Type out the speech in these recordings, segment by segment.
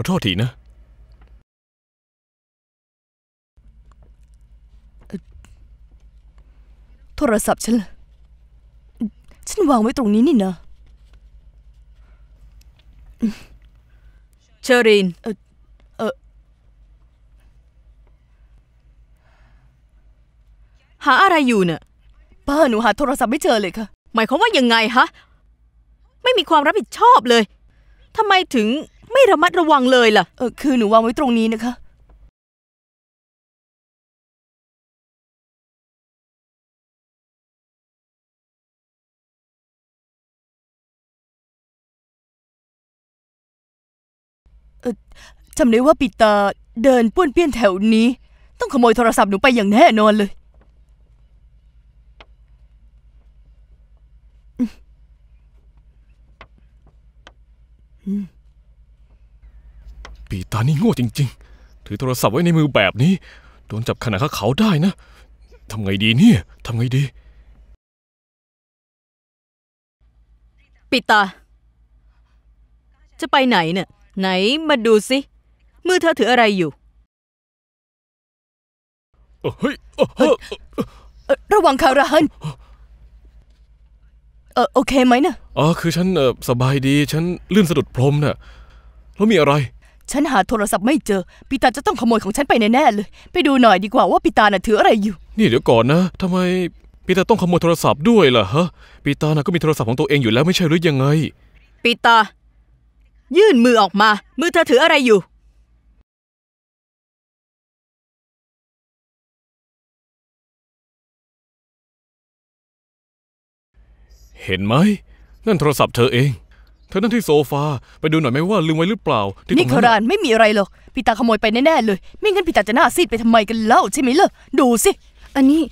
ขอโทษทีนะ โทรศัพท์ฉันล่ะฉันวางไว้ตรงนี้นี่นะ เชอรีนเออเออหาอะไรอยู่เนี่ยป้าหนูหาโทรศัพท์ไม่เจอเลยค่ะ หมายความว่ายังไงฮะ ไม่มีความรับผิดชอบเลย ทำไมถึงไม่ระมัดระวังเลยล่ะเออคือหนูวางไว้ตรงนี้นะคะ เออจำได้ว่าปีตาเดินป้วนเปี้ยนแถวนี้ ต้องขโมยโทรศัพท์หนูไปอย่างแน่นอนเลย อืมปีตา นี่โง่จริงๆ ถือโทรศัพท์ไว้ในมือแบบนี้ โดนจับขณะเขาเขาได้นะ ทำไงดีเนี่ย ทำไงดี ปีตา จะไปไหนเนี่ย ไหนมาดูสิ มือเธอถืออะไรอยู่เฮ้ย ระวังคาราฮันเออโอเคไหมนะอ๋อคือฉันสบายดี ฉันลื่นสะดุดพรมน่ะแล้วมีอะไรฉันหาโทรศัพท์ไม่เจอ ปิตาจะต้องขโมยของฉันไปแน่ๆเลย ไปดูหน่อยดีกว่าว่าปิตาน่ะถืออะไรอยู่ นี่เดี๋ยวก่อนนะทำไมปิตาต้องขโมยโทรศัพท์ด้วยล่ะฮะ ปิตาน่ะก็มีโทรศัพท์ของตัวเองอยู่แล้วไม่ใช่หรือยังไง ปิตา ยื่นมือออกมา มือเธอถืออะไรอยู่ เห็นไหมนั่นโทรศัพท์เธอเองเธอนั่งที่โซฟาไปดูหน่อยไหมว่าลืมไว้หรือเปล่าที่นี่คารานไม่มีอะไรหรอกพี่ตาขโมยไปแน่ ๆ เลย ไม่งั้นพี่ตาจะหน้าซีดไปทำไมกันเล่าใช่ไหมล่ะดูสิ อันนี้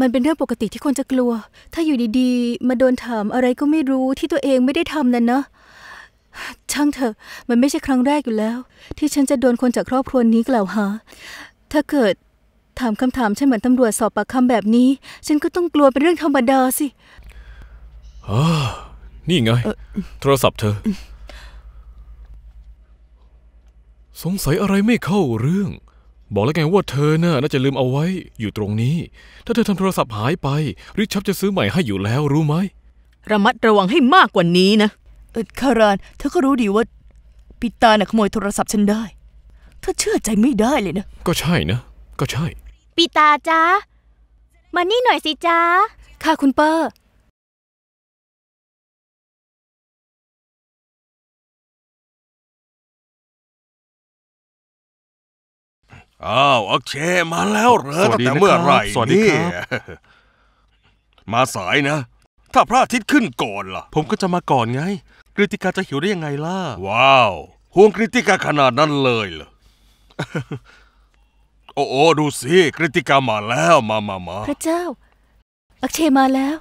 มันเป็นเรื่องปกติที่คนจะกลัว ถ้าอยู่ดีๆ มาโดนถามอะไรก็ไม่รู้ที่ตัวเองไม่ได้ทำนั่นนะช่างเถอะมันไม่ใช่ครั้งแรกอยู่แล้ว ที่ฉันจะโดนคนจากครอบครัวนี้กล่าวหา ถ้าเกิดถามคำถามฉันเหมือนตำรวจสอบปากคำแบบนี้ ฉันก็ต้องกลัวเป็นเรื่องธรรมดาสินี่ไงโทรศัพท์เธอ สงสัยอะไรไม่เข้าเรื่อง บอกแล้วไงว่าเธอน่น่าจะลืมเอาไว้ อยู่ตรงนี้ ถ้าเธอทำโทรศัพท์หายไป ริชับจะซื้อใหม่ให้อยู่แล้ว รู้ไหมระมัดระวังให้มากกว่านี้นะเออคารานเธอก็รู้ดีว่าปิตาน่ะขโมยโทรศัพท์ฉันได้เธอเชื่อใจไม่ได้เลยนะก็ใช่นะ ก็ใช่ปีตาจ้ามานี่หน่อยสิจ้าค่ะคุณเปอร์อ้าวอักเชมาแล้วเหรอตั้งแต่เมื่อไหร่นีเนี่ยมาสายนะ ถ้าพระอาทิตย์ขึ้นก่อนล่ะ ผมก็จะมาก่อนไงกริติกาจะหิวได้ยังไงล่ะว้าวห่วงกริติกาขนาดนั้นเลยเหรอโอ้โอดูสิกริติกามาแล้ว มามามาพระเจ้าอักเชมาแล้ว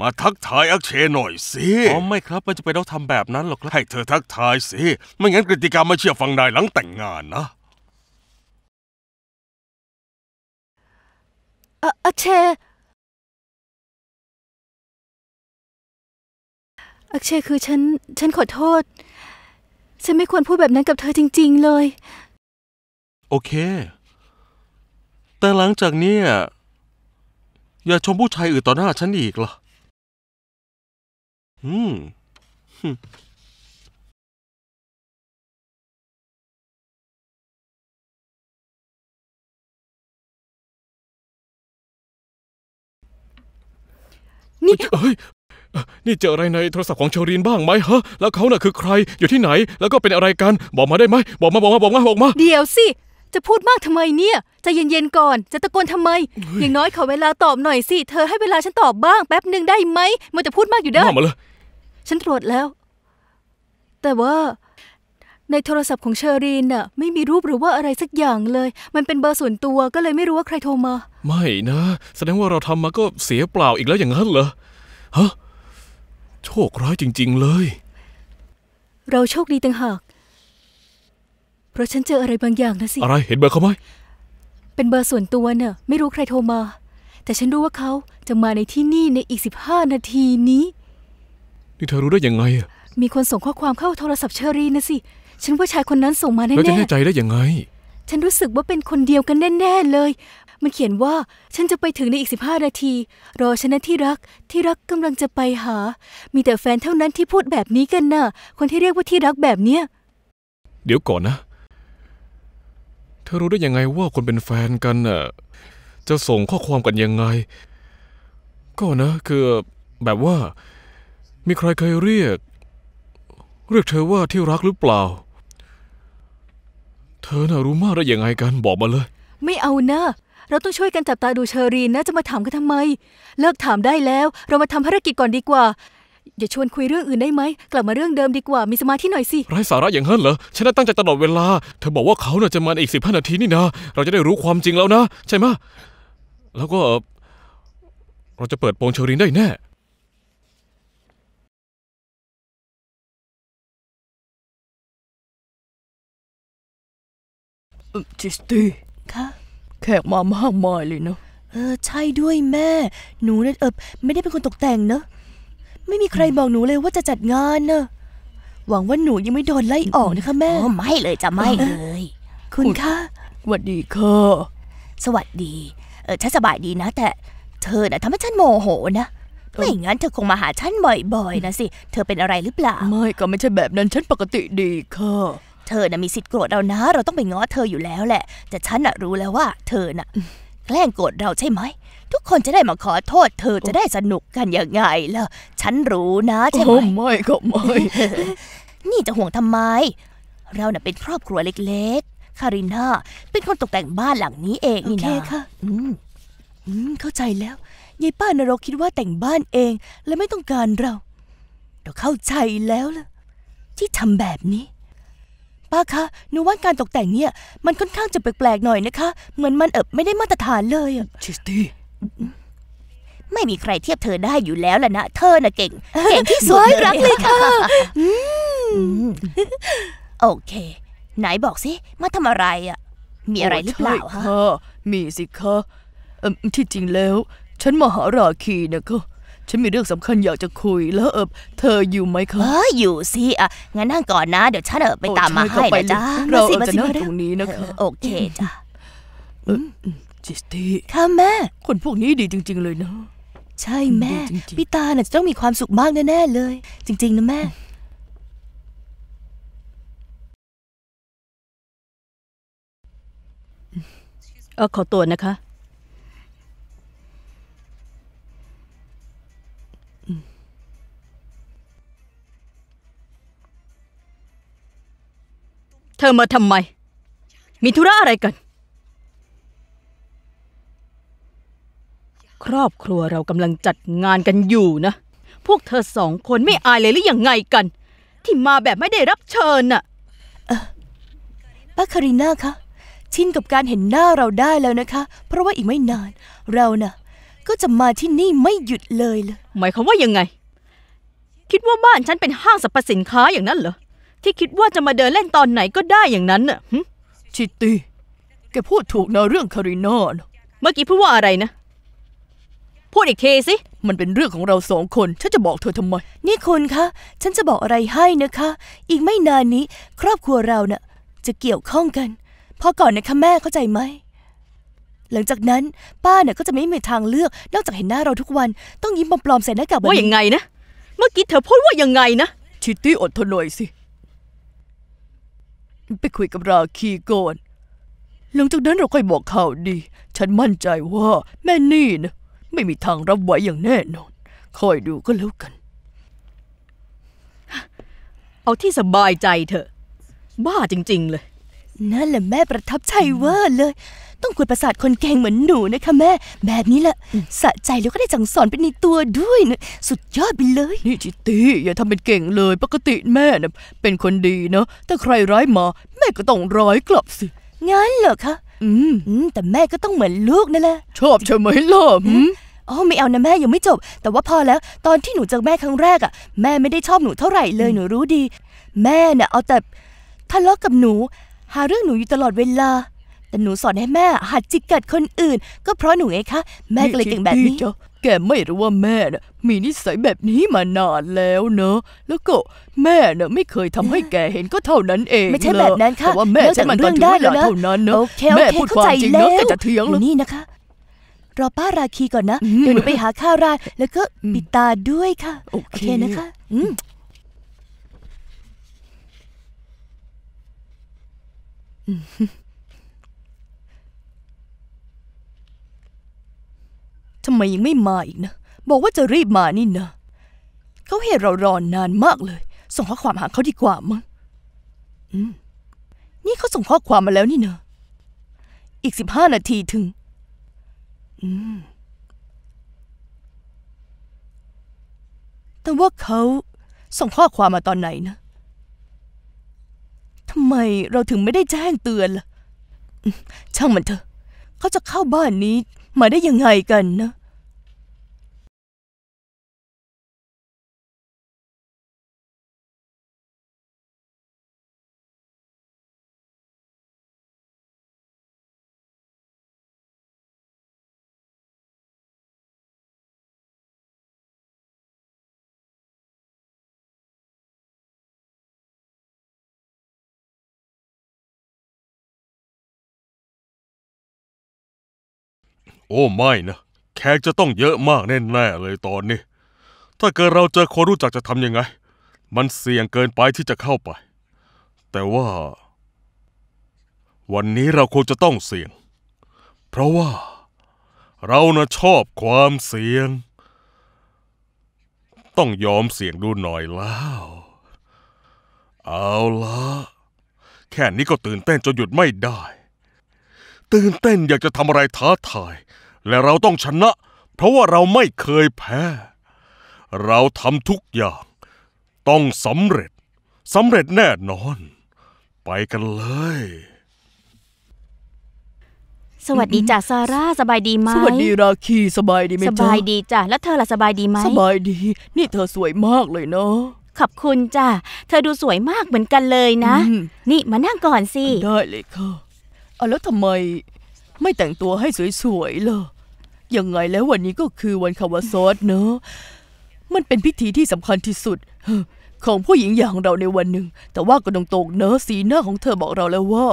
มาทักทายอักเชหน่อยสิ อ๋อไม่ครับไม่จะไปต้องทำแบบนั้นหรอกให้เธอทักทายสิ ไม่งั้นกฤติกรรมม่เชื่อฟังนายหลังแต่งงานนะ อักเชอักเชคือฉัน ฉันขอโทษ ฉันไม่ควรพูดแบบนั้นกับเธอจริงๆเลย โอเค แต่หลังจากนี้อย่าชมผู้ชายอื่นต่อหน้าฉันอีกหรอนี่เอ้ยอนี่เจออะไรในโทรศัพท์ของเชอรีนบ้างไหมฮะ แล้วเขาน่ะคือใคร อยู่ที่ไหน แล้วก็เป็นอะไรกัน บอกมาได้ไหม บอกมาบอกมาบอกมาบอกมา เดี๋ยวสิ จะพูดมากทำไมเนี่ยจะเย็นๆก่อน จะตะโกนทำไม อย่างน้อยขอเวลาตอบหน่อยสิ เธอให้เวลาฉันตอบบ้างแป๊บหนึ่งได้ไหม มันจะพูดมากอยู่ได้มาเลยฉันตรวจแล้ว แต่ว่าในโทรศัพท์ของเชอรีนน่ะ ไม่มีรูปหรือว่าอะไรสักอย่างเลย มันเป็นเบอร์ส่วนตัวก็เลยไม่รู้ว่าใครโทรมาไม่นะแสดงว่าเราทำมาก็เสียเปล่าอีกแล้วอย่างนั้นเหรอฮะโชคร้ายจริงๆเลย เราโชคดีต่างหาก เพราะฉันเจออะไรบางอย่างนะสิ อะไรเห็นเบอร์เขาไหมเป็นเบอร์ส่วนตัวเน่ะไม่รู้ใครโทรมา แต่ฉันรู้ว่าเขาจะมาในที่นี่ในอีก15นาทีนี้นี่เธอรู้ได้ยังไงอะมีคนส่งข้อความเข้าโทรศัพท์เชอรีนะสิ ฉันว่าชายคนนั้นส่งมาแน่แล้วจะแน่ใจได้ยังไง ฉันรู้สึกว่าเป็นคนเดียวกันแน่ๆเลย มันเขียนว่าฉันจะไปถึงในอีก15นาที รอฉันนะที่รักที่รักกำลังจะไปหา มีแต่แฟนเท่านั้นที่พูดแบบนี้กันน่ะ คนที่เรียกว่าที่รักแบบเนี้ย เดี๋ยวก่อนนะ เธอรู้ได้ยังไงว่าคนเป็นแฟนกันน่ะ จะส่งข้อความกันยังไง ก็นะคือแบบว่ามีใครเคยเรียก เรียกเธอว่าที่รักหรือเปล่า เธอน่ะรู้มากได้ยังไงกันบอกมาเลย ไม่เอานะ เราต้องช่วยกันจับตาดูเชอรีนนะจะมาถามกันทำไม เลิกถามได้แล้ว เรามาทำภารกิจก่อนดีกว่า อย่าชวนคุยเรื่องอื่นได้ไหม กลับมาเรื่องเดิมดีกว่า มีสมาธิหน่อยสิไร้สาระอย่างนั้นเหรอฉันตั้งใจตลอดเวลา เธอบอกว่าเขาน่ะจะมาอีกสิบห้านาทีนี่นะ เราจะได้รู้ความจริงแล้วนะ ใช่ไหมแล้วก็ เราจะเปิดโปงเชอรีนได้แน่จิสตี้คะแขกมามากมายเลยเนาะ เออใช่ด้วยแม่ หนูเนี่ยเออไม่ได้เป็นคนตกแต่งเนอะไม่มีใครบอกหนูเลยว่าจะจัดงานเนอะหวังว่าหนูยังไม่โดนไล่ออกนะคะแม่ ไม่เลยจะไม่เลย คุณคะ สวัสดีค่ะ สวัสดี เออฉันสบายดีนะแต่เธอน่ะทำให้ฉันโมโหนะ ไม่งั้นเธอคงมาหาฉันบ่อยๆนะสิ เธอเป็นอะไรหรือเปล่า ไม่ก็ไม่ใช่แบบนั้นฉันปกติดีค่ะเธอน่ะมีสิทธิ์โกรธเรานะ เราต้องไปง้อเธออยู่แล้วแหละ แต่ฉันน่ะรู้แล้วว่าเธอน่ะ แกล้งโกรธเราใช่ไหม ทุกคนจะได้มาขอโทษเธอจะได้สนุกกันยังไงล่ะ ฉันรู้นะใช่ไหมไม่ก็ไม่ นี่จะห่วงทำไม เราเน่ะเป็นครอบครัวเล็กๆ คาริน่า เป็นคนตกแต่งบ้านหลังนี้เองนี่นะโอเคค่ะ อืมอืมเข้าใจแล้ว ยายป้านรกคิดว่าแต่งบ้านเอง และไม่ต้องการเรา เราเข้าใจแล้วล่ะที่ทำแบบนี้ป้าคะหนูว่าการตกแต่งเนี่ย มันค่อนข้างจะแปลกๆหน่อยนะคะ เหมือนมันเอบไม่ได้มาตรฐานเลย ชิสตี้ไม่มีใครเทียบเธอได้อยู่แล้วล่ะนะ เธอน่ะเก่ง เก่งที่สุดยรักเลยค่ะโอเค ไหนบอกสิ มาทำอะไรอ่ะ มีอะไรหรือเปล่าฮะมีสิคะที่จริงแล้ว ฉันมาหาราคีนะคะฉันมีเรื่องสำคัญอยากจะคุยแล้วเออเธออยู่ไหมคะเอออยู่สิอ่ะงั้นนั่งก่อนนะ เดี๋ยวฉันเออไปตามมาให้นะจ๊ะเราจะนั่งตรงนี้นะคะ โอเคจ้ะจิสตี้ค่ะแม่ คนพวกนี้ดีจริงๆเลยนะ ใช่แม่ พี่ตาเนี่ยจะต้องมีความสุขมากแน่ๆเลย จริงๆนะแม่เออขอตัวนะคะเธอมาทำไม มีธุระอะไรกัน ครอบครัวเรากำลังจัดงานกันอยู่นะ พวกเธอสองคนไม่อายเลยหรือยังไงกัน ที่มาแบบไม่ได้รับเชิญน่ะป้าคารินาคะ ชินกับการเห็นหน้าเราได้แล้วนะคะ เพราะว่าอีกไม่นาน เรานะ่ะ ก็จะมาที่นี่ไม่หยุดเลยเลย หมายความว่ายังไง คิดว่าบ้านฉันเป็นห้างสรรพสินค้าอย่างนั้นเหรอที่คิดว่าจะมาเดินเล่นตอนไหนก็ได้อย่างนั้นน่ะชิตตี้ แกพูดถูกนะเรื่องคารินาเมื่อกี้พูดว่าอะไรนะ พูดอีกทีสิ มันเป็นเรื่องของเราสองคน ฉันจะบอกเธอทำไม นี่คุณคะ ฉันจะบอกอะไรให้นะคะ อีกไม่นานนี้ ครอบครัวเรานะ่ะจะเกี่ยวข้องกันพอก่อนนะคะแม่เข้าใจไหม หลังจากนั้น ป้าเนี่ยก็จะไม่มีทางเลือกนอกจากเห็นหน้าเราทุกวัน ต้องยิ้มปลอมๆใส่หน้ากากว่าอย่างไงนะ เมื่อกี้เธอพูดว่ายังไงนะ ชิตตี้อดทนหน่อยสิไปคุยกับราคีก่อนหลังจากนั้นเราค่อยบอกข่าวดี ฉันมั่นใจว่าแม่นี่นะไม่มีทางรับไหวอย่างแน่นอนคอยดูก็แล้วกัน เอาที่สบายใจเถอะบ้าจริงๆเลย นั่นแหละแม่ประทับใจเวอร์เลยต้องควนประสาทคนแกงเหมือนหนูนะคะแม่ แบบนี้แหละสะใจแล้วก็ได้จังสอนเป็นในตัวด้วยนะสุดยอดไปเลย นี่จิตตี้อย่าทำเป็นเก่งเลย ปกติแม่นะเป็นคนดีเนาะถ้าใครร้ายมา แม่ก็ต้องร้ายกลับสิงั้นเหรอคะอืมแต่แม่ก็ต้องเหมือนลูกนั่นแหละชอบใช่ไหมล่ะอ๋อ ไม่เอานะแม่ยังไม่จบ แต่ว่าพอแล้ว ตอนที่หนูเจอแม่ครั้งแรกอ่ะแม่ไม่ได้ชอบหนูเท่าไหร่เลยหนูรู้ดี แม่น่ะเอาแต่ทะเลาะกับหนู หาเรื่องหนูอยู่ตลอดเวลาแต่หนูสอนให้แม่หัดจิกกัดคนอื่น ก็เพราะหนูไงคะ แม่ก็เลยเก่งแบบนี้จ้ะแกไม่รู้ว่าแม่น่ะมีนิสัยแบบนี้มานานแล้วเนอะแล้วก็แม่น่ะไม่เคยทำให้แกเห็นก็เท่านั้นเอง ไม่ใช่แบบนั้นค่ะแต่ว่าแม่ฉันมันตอนถึงเวลาเท่านั้นเนอะแม่พูดความจริงเนอะแกจะเถียงรือนี่นะคะ รอป้าราคีก่อนนะเดี๋ยวหนูไปหาข้าวราแล้วก็ปิดตาด้วยค่ะ โอเคนะคะ อืมทำไมยังไม่มาอีกนะบอกว่าจะรีบมานี่นะเขาเหตุเรารอนานมากเลย ส่งข้อความหาเขาดีกว่ามั้งอืมนี่เขาส่งข้อความมาแล้วนี่นะ อีกสิบห้านาทีถึง อืมแต่ว่าเขาส่งข้อความมาตอนไหนนะ ทำไมเราถึงไม่ได้แจ้งเตือนล่ะ ช่างมันเถอะ เขาจะเข้าบ้านนี้ mà đó dừng hơi cần nữa โอ้ไม่นะแขกจะต้องเยอะมากแน่ๆเลยตอนนี้ ถ้าเกิดเราเจอคนรู้จักจะทำยังไง มันเสี่ยงเกินไปที่จะเข้าไป แต่ว่า วันนี้เราคงจะต้องเสี่ยง เพราะว่าเรานะชอบความเสี่ยง ต้องยอมเสี่ยงดูหน่อยแล้ว เอาละแค่นี้ก็ตื่นเต้นจนหยุดไม่ได้ ตื่นเต้นอยากจะทำอะไรท้าทายและเราต้องชนะเพราะว่าเราไม่เคยแพ้ เราทำทุกอย่าง ต้องสำเร็จสำเร็จแน่นอน ไปกันเลย สวัสดีจ้ะซาร่าสบายดีไหม สวัสดีราคีสบายดีไหมสจ้ะบายดีจ้ะแล้วเธอล่ะสบายดีไหมสบายดี นี่เธอสวยมากเลยเนาะขอบคุณจ้ะเธอดูสวยมากเหมือนกันเลยนะ นี่มานั่งก่อนสิได้เลยค่ะเอาแล้วทำไมไม่แต่งตัวให้สวยๆเลยยังไงแล้ววันนี้ก็คือวันคาวาซอสเนอะมันเป็นพิธีที่สำคัญที่สุด ของผู้หญิงอย่างเราในวันหนึ่งแต่ว่าก็ตรงๆเนอะสีหน้าของเธอบอกเราแล้วว่า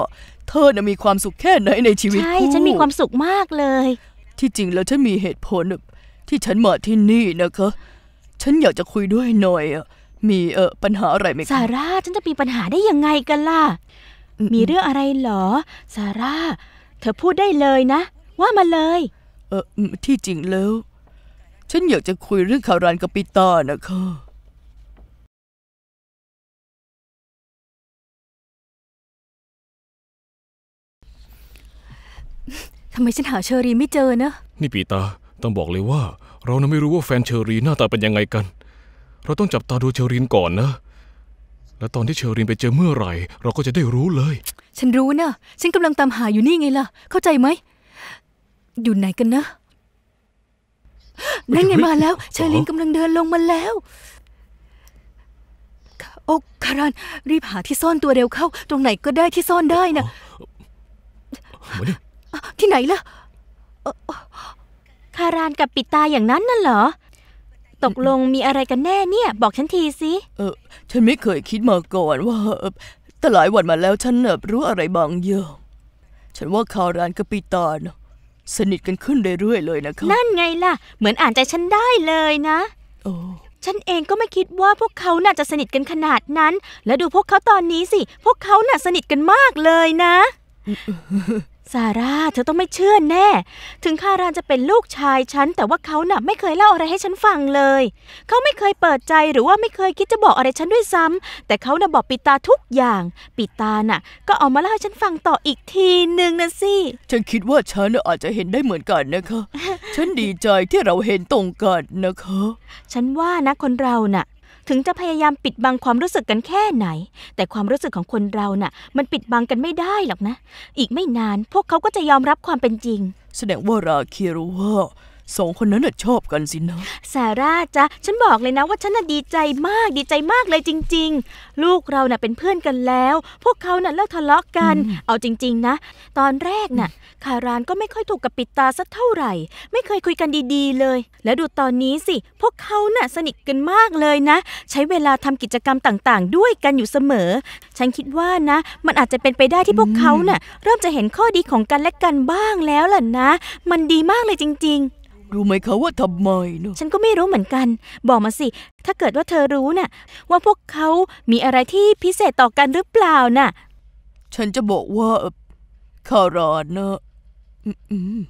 เธอน่ะมีความสุขแค่ไหนในชีวิตใช่ฉันมีความสุขมากเลย ที่จริงแล้วฉันมีเหตุผล ที่ฉันมาที่นี่นะคะ ฉันอยากจะคุยด้วยหน่อยอะมีเออปัญหาอะไรไหมซาร่าฉันจะมีปัญหาได้ยังไงกันล่ะ มีเรื่องอะไรหรอซาร่าเธอพูดได้เลยนะ ว่ามาเลย เออที่จริงแล้ว ฉันอยากจะคุยเรื่องข่าวรานกับปีตานะคะทำไมฉันหาเชอรีไม่เจอนะ นี่ปีตา ต้องบอกเลยว่า เรานไม่รู้ว่าแฟนเชอรีหน้าตาเป็นยังไงกัน เราต้องจับตาดูเชอรีนก่อนนะแล้วตอนที่เชอรินไปเจอเมื่อไหร่ เราก็จะได้รู้เลย ฉันรู้นะ ฉันกำลังตามหาอยู่นี่ไงล่ะ เข้าใจไหม อยู่ไหนกันนะนั่นไงมาแล้วเชอรินกำลังเดินลงมาแล้วโอ้คารันรีบหาที่ซ่อนตัวเร็วเข้า ตรงไหนก็ได้ที่ซ่อนได้นะที่ไหนล่ะคารานกับปิดตาอย่างนั้นน่ะเหรอตกลงมีอะไรกันแน่เนี่ย บอกฉันทีสิเออ ฉันไม่เคยคิดมาก่อนว่า แต่หลายวันมาแล้วฉันบรู้อะไรบางอย่าง ฉันว่าคารานกับปีตานสนิทกันขึ้นเรื่อยๆเลยนะครับนั่นไงล่ะเหมือนอ่านใจฉันได้เลยนะ โอ้ฉันเองก็ไม่คิดว่าพวกเขาน่าจะสนิทกันขนาดนั้น และดูพวกเขาตอนนี้สิ พวกเขาน่ะสนิทกันมากเลยนะซาร่าเธอต้องไม่เชื่อแน่ ถึงคารานจะเป็นลูกชายฉันแต่ว่าเขาน่ะ ไม่เคยเล่าอะไรให้ฉันฟังเลยเขาไม่เคยเปิดใจหรือว่าไม่เคยคิดจะบอกอะไรฉันด้วยซ้ำ แต่เขาน่ะบอกปิตาทุกอย่าง ปิตาน่ะ ก็เอามาเล่าให้ฉันฟังต่ออีกทีหนึ่งนะสิฉันคิดว่าฉันอาจจะเห็นได้เหมือนกันนะคะ ฉันดีใจที่เราเห็นตรงกันนะคะ ฉันว่านะคนเราน่ะถึงจะพยายามปิดบังความรู้สึกกันแค่ไหน แต่ความรู้สึกของคนเรานะ่ะ มันปิดบังกันไม่ได้หรอกนะ อีกไม่นานพวกเขาก็จะยอมรับความเป็นจริง แสดงว่าราคีรู้ว่าสองคนนั้นน่ะชอบกันสินะ ซาร่าจ้ะฉันบอกเลยนะว่าฉันน่ะดีใจมาก ดีใจมากเลยจริงๆ ลูกเราน่ะเป็นเพื่อนกันแล้ว พวกเขาน่ะเลิกทะเลาะกัน เอาจริงๆนะ ตอนแรกน่ะคารานก็ไม่ค่อยถูกกับปิดตาสักเท่าไหร่ ไม่เคยคุยกันดีๆเลย แล้วดูตอนนี้สิ พวกเขาน่ะสนิทกันมากเลยนะ ใช้เวลาทำกิจกรรมต่างๆ ด้วยกันอยู่เสมอ ฉันคิดว่านะ มันอาจจะเป็นไปได้ที่พวกเขาน่ะเริ่มจะเห็นข้อดีของกันและกันบ้างแล้วล่ะนะ มันดีมากเลยจริง ๆรู้ไหมคะว่าทำไมเนอะฉันก็ไม่รู้เหมือนกัน บอกมาสิ ถ้าเกิดว่าเธอรู้น่ะว่าพวกเขามีอะไรที่พิเศษต่อกันหรือเปล่าน่ะฉันจะบอกว่าคารานนะอืม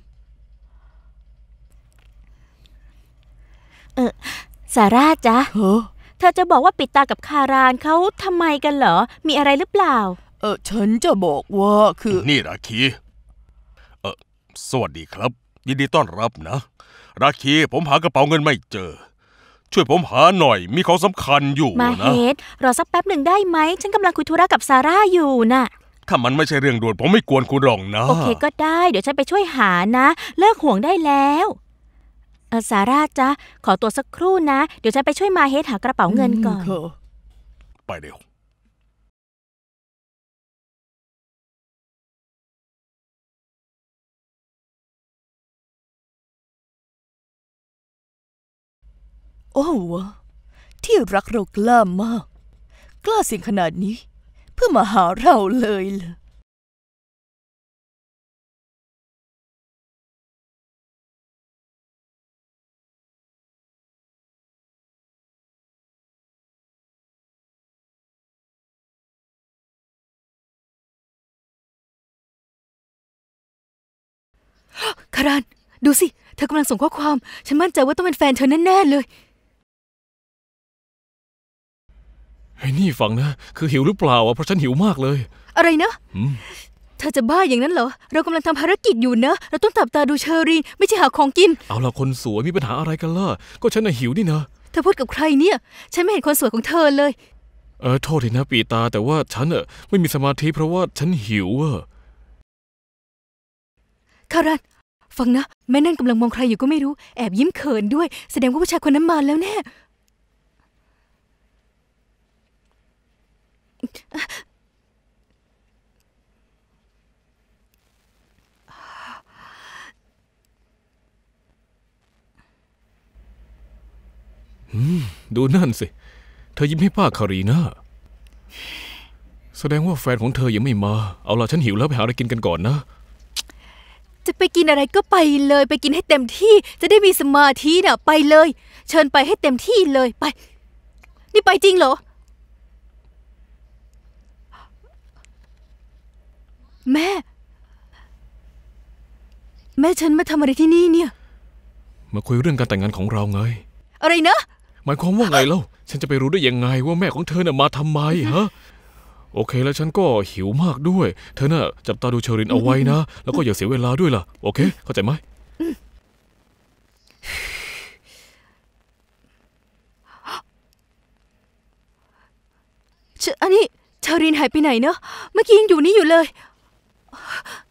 ออสซาร่าจ๊ะเอเธอจะบอกว่าปิดตากับคารานเขาทำไมกันเหรอ มีอะไรหรือเปล่า เออฉันจะบอกว่าคือ นี่ราคีเออสวัสดีครับยินดีต้อนรับนะ ราคีผมหากระเป๋าเงินไม่เจอ ช่วยผมหาหน่อย มีของสำคัญอยู่นะมาเฮดรอสักแป๊บหนึ่งได้ไหมฉันกำลังคุยธุระกับซาร่าอยู่น่ะถ้ามันไม่ใช่เรื่องด่วนผมไม่กวนคุณหรอกนะโอเคก็ได้เดี๋ยวฉันไปช่วยหานะ เลิกห่วงได้แล้วเออซาร่าจ๊ะขอตัวสักครู่นะ เดี๋ยวฉันไปช่วยมาเฮดหากระเป๋าเงินก่อนไปเร็วโอ้วะที่รักเรากล้ามาก กล้าสิ่งขนาดนี้ เพื่อมาหาเราเลยเหรอคารันดูสิ เธอกำลังส่งข้อความ ฉันมั่นใจว่าต้องเป็นแฟนเธอแน่ ๆ เลยไอ้นี่ฟังนะคือหิวหรือเปล่าอ่ะเพราะฉันหิวมากเลย อะไรนะเธอจะบ้าอย่างนั้นเหรอ เรากำลังทำภารกิจอยู่นะเราต้องตับตาดูเชอรีนไม่ใช่หาของกิน เอาละคนสวยมีปัญหาอะไรกันล่ะก็ฉันน่ะหิวนี่นะเธอพูดกับใครเนี่ยฉันไม่เห็นคนสวยของเธอเลย เออโทษทีนะปีตา แต่ว่าฉันเอะไม่มีสมาธิเพราะว่าฉันหิวอะคารันฟังนะแม่นั่นกำลังมองใครอยู่ก็ไม่รู้แอบยิ้มเขินด้วยแสดงว่าผู้ชายคนนั้นมาแล้วแน่ดูนั่นสิ เธอยิ้มให้ป้าคารีนาแสดงว่าแฟนของเธอยังไม่มา เอาล่ะฉันหิวแล้วไปหาอะไรกินกันก่อนนะ จะไปกินอะไรก็ไปเลย ไปกินให้เต็มที่ จะได้มีสมาธิน่ะ ไปเลย เชิญไปให้เต็มที่เลยไป นี่ไปจริงเหรอแม่ แม่ฉันมาทำอะไรที่นี่เนี่ย มาคุยเรื่องการแต่งงานของเราไง อะไรนะหมายความว่าไงเล่าฉันจะไปรู้ได้ยังไงว่า แม่ของเธอน่ะมาทำไมฮะโอเค แล้วฉันก็หิวมากด้วยเธอน่ะจับตาดูเชอรินเอาไว้นะ แล้วก็อย่าเสียเวลาด้วยล่ะโอเค เข้าใจไหมอันนี้เชอรินหายไปไหนเนอะเมื่อกี้ยังอยู่นี่อยู่เลยあ。